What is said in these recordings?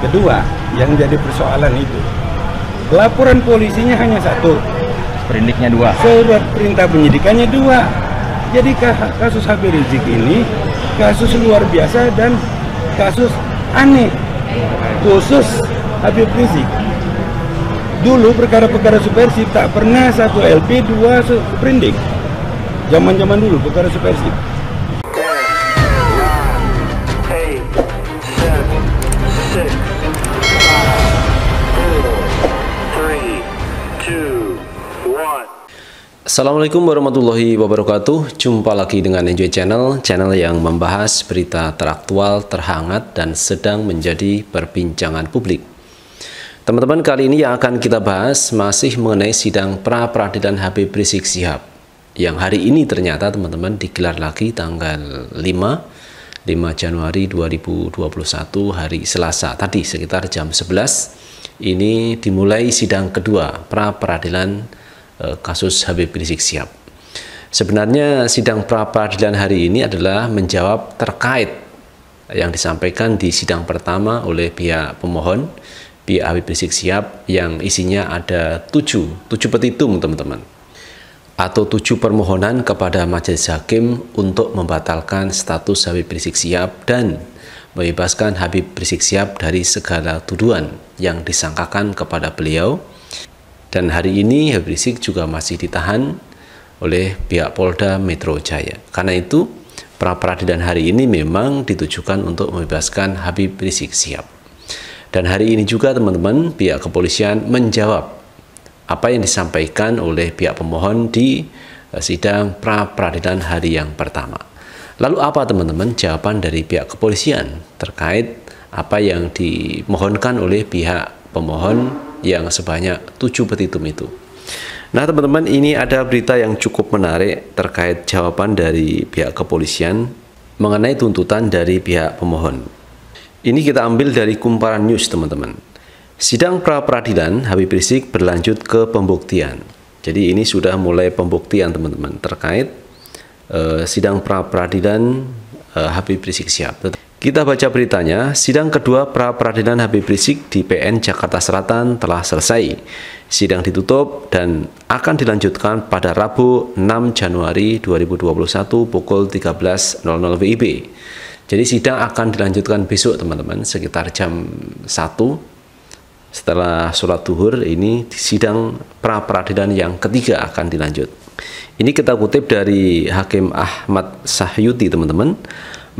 Kedua, yang jadi persoalan itu laporan polisinya hanya satu, perindiknya dua, surat perintah penyidikannya dua. Jadi kasus Habib Rizik ini kasus luar biasa dan kasus aneh, khusus Habib Rizik. Dulu perkara-perkara supersi tak pernah satu LP dua perindik. Zaman-zaman dulu perkara supersi Assalamualaikum warahmatullahi wabarakatuh Jumpa lagi dengan Enjoy Channel Channel yang membahas berita teraktual, terhangat, dan sedang menjadi perbincangan publik Teman-teman, kali ini yang akan kita bahas masih mengenai sidang pra-peradilan Habib Rizik Sihab Yang hari ini ternyata teman-teman digelar lagi tanggal 5 5 Januari 2021 hari Selasa Tadi sekitar jam 11 Ini dimulai sidang kedua pra-peradilan Eh, kasus Habib Rizik Sihab. Sebenarnya sidang pra peradilan hari ini adalah menjawab terkait yang disampaikan di sidang pertama oleh pihak pemohon pihak Habib Rizik Sihab yang isinya ada tujuh, tujuh petitum teman-teman atau tujuh permohonan kepada majelis hakim untuk membatalkan status Habib Rizik Sihab dan membebaskan Habib Rizik Sihab dari segala tuduhan yang disangkakan kepada beliau dan hari ini Habib Rizik juga masih ditahan oleh pihak Polda Metro Jaya. Karena itu, pra peradilan hari ini memang ditujukan untuk membebaskan Habib Rizik siap. Dan hari ini juga teman-teman pihak kepolisian menjawab apa yang disampaikan oleh pihak pemohon di eh, sidang pra peradilan hari yang pertama. Lalu apa teman-teman jawaban dari pihak kepolisian terkait apa yang dimohonkan oleh pihak pemohon yang sebanyak 7 petitum itu. Nah, teman-teman, ini ada berita yang cukup menarik terkait jawaban dari pihak kepolisian mengenai tuntutan dari pihak pemohon. Ini kita ambil dari Kumparan News, teman-teman. Sidang pra peradilan Habib Rizik berlanjut ke pembuktian. Jadi ini sudah mulai pembuktian, teman-teman, terkait uh, sidang pra peradilan uh, Habib Rizik siap. Kita baca beritanya, sidang kedua pra-peradilan Habib Rizik di PN Jakarta Selatan telah selesai. Sidang ditutup dan akan dilanjutkan pada Rabu 6 Januari 2021 pukul 13.00 WIB. Jadi sidang akan dilanjutkan besok teman-teman sekitar jam 1 setelah sholat duhur ini sidang pra-peradilan yang ketiga akan dilanjut. Ini kita kutip dari Hakim Ahmad Sahyuti teman-teman.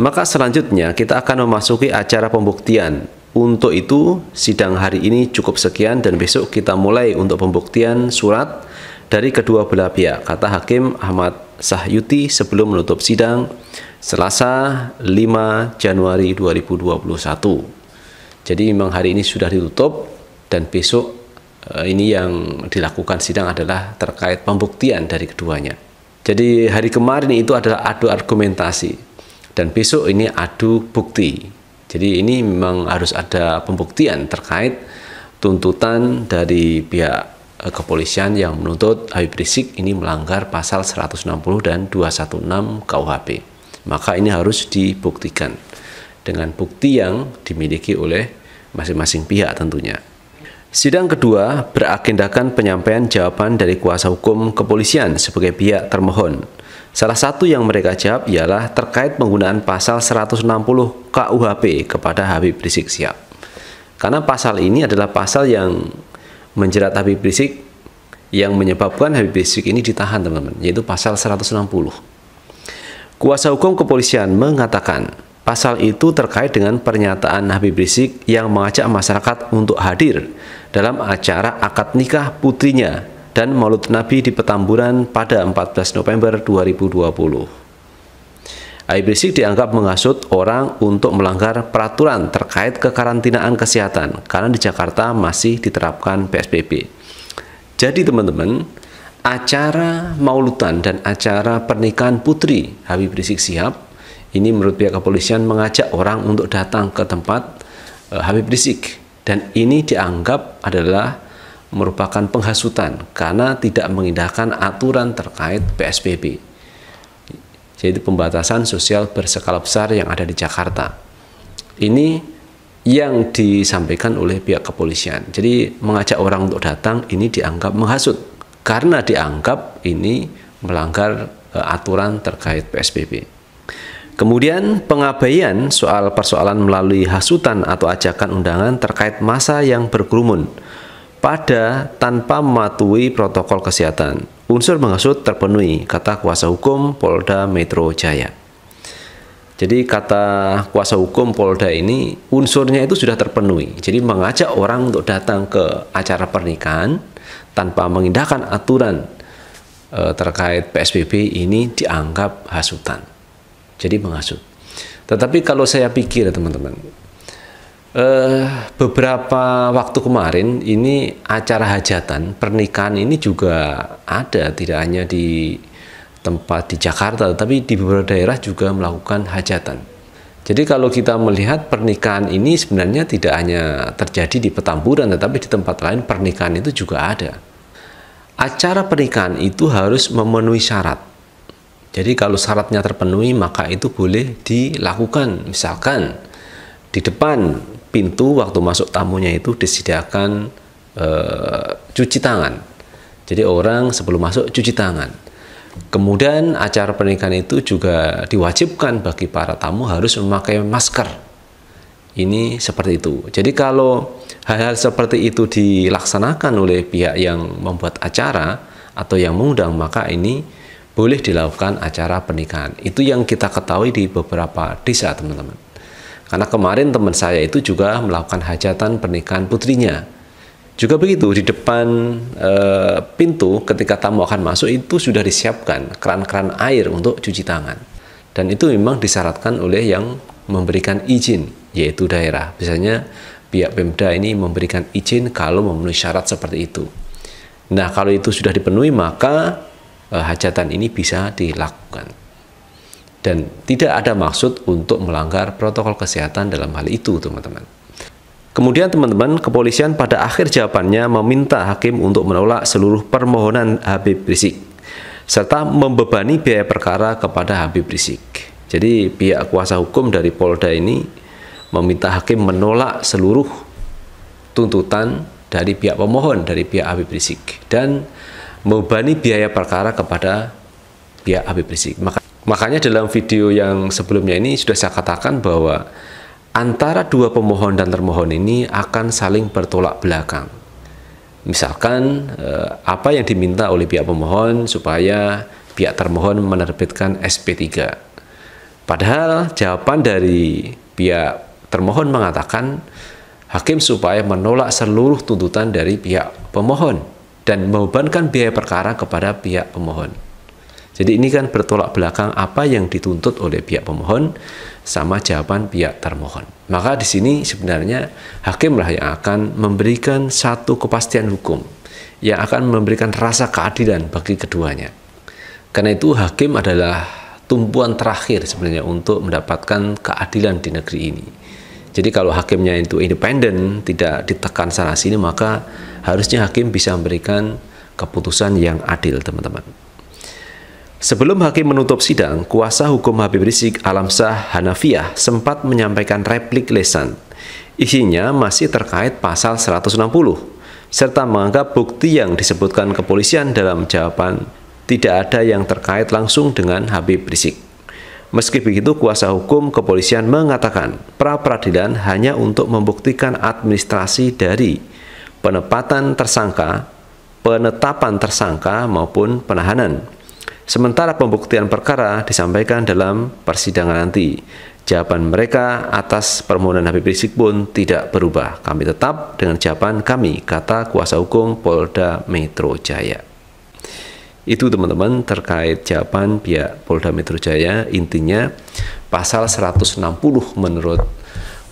Maka selanjutnya kita akan memasuki acara pembuktian. Untuk itu, sidang hari ini cukup sekian dan besok kita mulai untuk pembuktian surat dari kedua belah pihak, kata Hakim Ahmad Sahyuti sebelum menutup sidang Selasa 5 Januari 2021. Jadi memang hari ini sudah ditutup dan besok eh, ini yang dilakukan sidang adalah terkait pembuktian dari keduanya. Jadi hari kemarin itu adalah adu argumentasi dan besok ini adu bukti. Jadi ini memang harus ada pembuktian terkait tuntutan dari pihak eh, kepolisian yang menuntut Habib Rizik ini melanggar pasal 160 dan 216 KUHP. Maka ini harus dibuktikan dengan bukti yang dimiliki oleh masing-masing pihak tentunya. Sidang kedua beragendakan penyampaian jawaban dari kuasa hukum kepolisian sebagai pihak termohon. Salah satu yang mereka jawab ialah terkait penggunaan pasal 160 KUHP kepada Habib Rizik Sihab. Karena pasal ini adalah pasal yang menjerat Habib Rizik yang menyebabkan Habib Rizik ini ditahan teman-teman, yaitu pasal 160. Kuasa hukum kepolisian mengatakan pasal itu terkait dengan pernyataan Habib Rizik yang mengajak masyarakat untuk hadir dalam acara akad nikah putrinya dan Maulid Nabi di Petamburan pada 14 November 2020. Habib Rizik dianggap mengasut orang untuk melanggar peraturan terkait kekarantinaan kesehatan karena di Jakarta masih diterapkan PSBB. Jadi teman-teman, acara maulutan dan acara pernikahan putri Habib Rizik Sihab ini menurut pihak kepolisian mengajak orang untuk datang ke tempat eh, Habib Rizik dan ini dianggap adalah merupakan penghasutan karena tidak mengindahkan aturan terkait PSBB jadi pembatasan sosial berskala besar yang ada di Jakarta ini yang disampaikan oleh pihak kepolisian jadi mengajak orang untuk datang ini dianggap menghasut karena dianggap ini melanggar eh, aturan terkait PSBB Kemudian pengabaian soal persoalan melalui hasutan atau ajakan undangan terkait masa yang berkerumun pada tanpa mematuhi protokol kesehatan. Unsur menghasut terpenuhi, kata kuasa hukum Polda Metro Jaya. Jadi kata kuasa hukum Polda ini unsurnya itu sudah terpenuhi. Jadi mengajak orang untuk datang ke acara pernikahan tanpa mengindahkan aturan e, terkait PSBB ini dianggap hasutan. Jadi menghasut. Tetapi kalau saya pikir ya, teman-teman, Uh, beberapa waktu kemarin ini acara hajatan pernikahan ini juga ada tidak hanya di tempat di Jakarta tapi di beberapa daerah juga melakukan hajatan. Jadi kalau kita melihat pernikahan ini sebenarnya tidak hanya terjadi di Petamburan tetapi di tempat lain pernikahan itu juga ada. Acara pernikahan itu harus memenuhi syarat. Jadi kalau syaratnya terpenuhi maka itu boleh dilakukan. Misalkan di depan pintu waktu masuk tamunya itu disediakan uh, cuci tangan. Jadi orang sebelum masuk cuci tangan. Kemudian acara pernikahan itu juga diwajibkan bagi para tamu harus memakai masker. Ini seperti itu. Jadi kalau hal-hal seperti itu dilaksanakan oleh pihak yang membuat acara atau yang mengundang maka ini boleh dilakukan acara pernikahan. Itu yang kita ketahui di beberapa desa, teman-teman. Karena kemarin teman saya itu juga melakukan hajatan pernikahan putrinya. Juga begitu di depan e, pintu ketika tamu akan masuk itu sudah disiapkan keran-keran air untuk cuci tangan. Dan itu memang disyaratkan oleh yang memberikan izin yaitu daerah. Biasanya pihak Pemda ini memberikan izin kalau memenuhi syarat seperti itu. Nah, kalau itu sudah dipenuhi maka e, hajatan ini bisa dilakukan dan tidak ada maksud untuk melanggar protokol kesehatan dalam hal itu, teman-teman. Kemudian teman-teman, kepolisian pada akhir jawabannya meminta hakim untuk menolak seluruh permohonan Habib Rizik serta membebani biaya perkara kepada Habib Rizik. Jadi pihak kuasa hukum dari Polda ini meminta hakim menolak seluruh tuntutan dari pihak pemohon dari pihak Habib Rizik dan membebani biaya perkara kepada pihak Habib Rizik. Maka Makanya dalam video yang sebelumnya ini sudah saya katakan bahwa antara dua pemohon dan termohon ini akan saling bertolak belakang. Misalkan eh, apa yang diminta oleh pihak pemohon supaya pihak termohon menerbitkan SP3. Padahal jawaban dari pihak termohon mengatakan hakim supaya menolak seluruh tuntutan dari pihak pemohon dan membebankan biaya perkara kepada pihak pemohon. Jadi ini kan bertolak belakang apa yang dituntut oleh pihak pemohon sama jawaban pihak termohon. Maka di sini sebenarnya hakimlah yang akan memberikan satu kepastian hukum yang akan memberikan rasa keadilan bagi keduanya. Karena itu hakim adalah tumpuan terakhir sebenarnya untuk mendapatkan keadilan di negeri ini. Jadi kalau hakimnya itu independen, tidak ditekan sana sini, maka harusnya hakim bisa memberikan keputusan yang adil, teman-teman. Sebelum hakim menutup sidang, kuasa hukum Habib Rizik Alamsah Hanafiah sempat menyampaikan replik lesan. Isinya masih terkait pasal 160, serta menganggap bukti yang disebutkan kepolisian dalam jawaban tidak ada yang terkait langsung dengan Habib Rizik. Meski begitu, kuasa hukum kepolisian mengatakan pra-peradilan hanya untuk membuktikan administrasi dari penempatan tersangka, penetapan tersangka maupun penahanan Sementara pembuktian perkara disampaikan dalam persidangan nanti. Jawaban mereka atas permohonan Habib Rizik pun tidak berubah. Kami tetap dengan jawaban kami, kata kuasa hukum Polda Metro Jaya. Itu teman-teman terkait jawaban pihak Polda Metro Jaya. Intinya pasal 160 menurut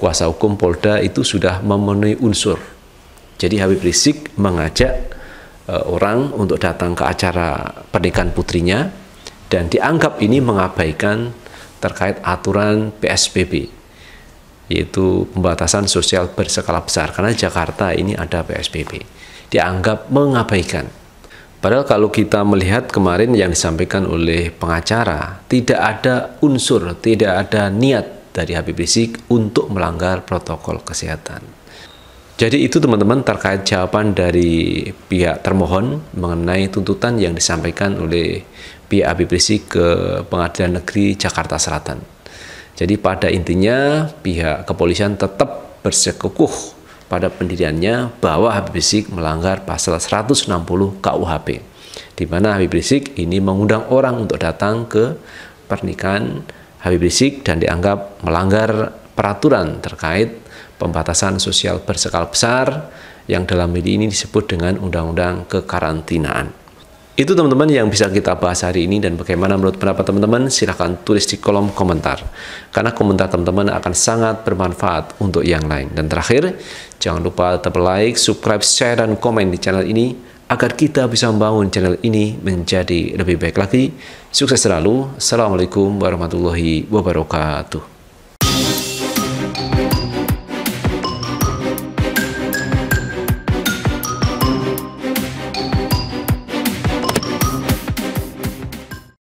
kuasa hukum Polda itu sudah memenuhi unsur. Jadi Habib Rizik mengajak uh, orang untuk datang ke acara pernikahan putrinya dan dianggap ini mengabaikan terkait aturan PSBB yaitu pembatasan sosial berskala besar karena Jakarta ini ada PSBB dianggap mengabaikan padahal kalau kita melihat kemarin yang disampaikan oleh pengacara tidak ada unsur tidak ada niat dari Habib Rizik untuk melanggar protokol kesehatan jadi itu teman-teman terkait jawaban dari pihak termohon mengenai tuntutan yang disampaikan oleh pihak Habib Rizik ke Pengadilan Negeri Jakarta Selatan. Jadi pada intinya pihak kepolisian tetap bersekukuh pada pendiriannya bahwa Habib Rizik melanggar pasal 160 KUHP di mana Habib Rizik ini mengundang orang untuk datang ke pernikahan Habib Rizik dan dianggap melanggar peraturan terkait pembatasan sosial berskala besar yang dalam hal ini disebut dengan Undang-Undang Kekarantinaan. Itu teman-teman yang bisa kita bahas hari ini dan bagaimana menurut pendapat teman-teman silahkan tulis di kolom komentar. Karena komentar teman-teman akan sangat bermanfaat untuk yang lain. Dan terakhir, jangan lupa tetap like, subscribe, share, dan komen di channel ini agar kita bisa membangun channel ini menjadi lebih baik lagi. Sukses selalu. Assalamualaikum warahmatullahi wabarakatuh.